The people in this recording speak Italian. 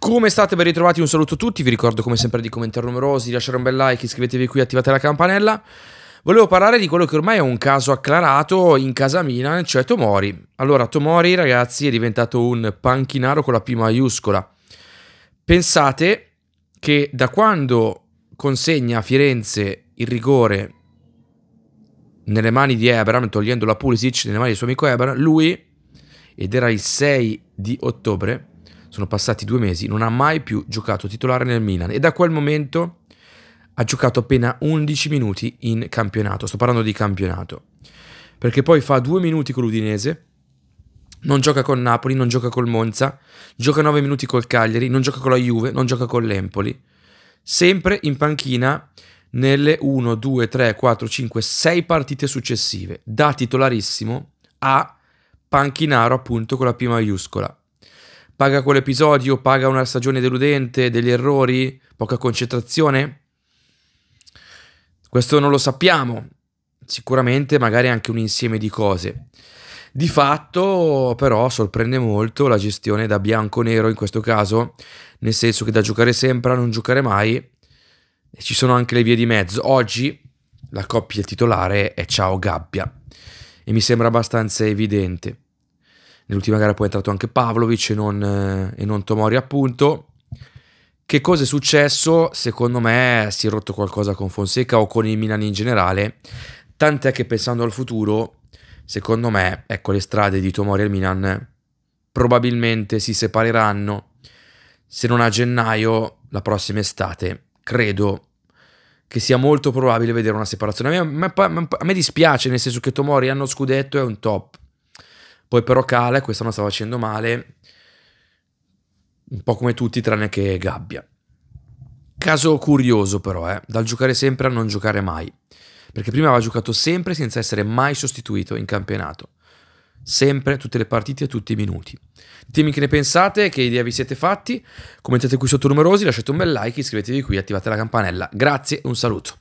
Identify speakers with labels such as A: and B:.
A: Come state? Ben ritrovati, un saluto a tutti. Vi ricordo come sempre di commentare numerosi, di lasciare un bel like, iscrivetevi qui, attivate la campanella. Volevo parlare di quello che ormai è un caso acclarato in casa Milan, cioè Tomori. Allora, Tomori, ragazzi, è diventato un panchinaro con la P maiuscola. Pensate che da quando consegna a Firenze il rigore nelle mani di Ebram, togliendo la Pulisic nelle mani del suo amico Ebram, lui, ed era il 6 di ottobre, sono passati due mesi, non ha mai più giocato titolare nel Milan e da quel momento ha giocato appena 11 minuti in campionato, sto parlando di campionato, perché poi fa due minuti con l'Udinese, non gioca con Napoli, non gioca col Monza, gioca 9 minuti col Cagliari, non gioca con la Juve, non gioca con l'Empoli, sempre in panchina nelle 1, 2, 3, 4, 5, 6 partite successive, da titolarissimo a panchinaro appunto con la P maiuscola paga quell'episodio, paga una stagione deludente, degli errori, poca concentrazione? Questo non lo sappiamo, sicuramente magari anche un insieme di cose. Di fatto, però, sorprende molto la gestione da bianco-nero in questo caso, nel senso che da giocare sempre a non giocare mai e ci sono anche le vie di mezzo. Oggi la coppia titolare è Ciao Gabbia e mi sembra abbastanza evidente. Nell'ultima gara poi è entrato anche Pavlovic e non, eh, e non Tomori appunto. Che cosa è successo? Secondo me si è rotto qualcosa con Fonseca o con il Milan in generale. Tant'è che pensando al futuro, secondo me, ecco le strade di Tomori e il Milan probabilmente si separeranno. Se non a gennaio, la prossima estate, credo che sia molto probabile vedere una separazione. A me, a me, a me dispiace, nel senso che Tomori hanno scudetto è un top. Poi però Cala non sta facendo male, un po' come tutti tranne che Gabbia. Caso curioso però, eh, dal giocare sempre a non giocare mai, perché prima aveva giocato sempre senza essere mai sostituito in campionato sempre tutte le partite e tutti i minuti. Ditemi che ne pensate, che idea vi siete fatti, commentate qui sotto numerosi, lasciate un bel like, iscrivetevi qui, attivate la campanella. Grazie, un saluto.